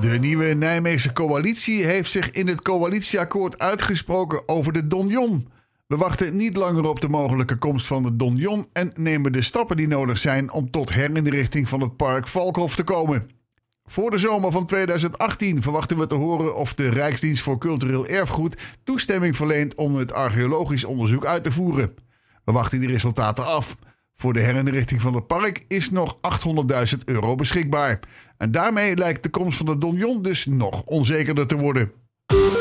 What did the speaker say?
De nieuwe Nijmeegse coalitie heeft zich in het coalitieakkoord uitgesproken over de Donjon. We wachten niet langer op de mogelijke komst van de Donjon en nemen de stappen die nodig zijn om tot herinrichting van het park Valkhof te komen. Voor de zomer van 2018 verwachten we te horen of de Rijksdienst voor Cultureel Erfgoed toestemming verleent om het archeologisch onderzoek uit te voeren. We wachten die resultaten af. Voor de herinrichting van het park is nog 800.000 euro beschikbaar. En daarmee lijkt de komst van de Donjon dus nog onzekerder te worden.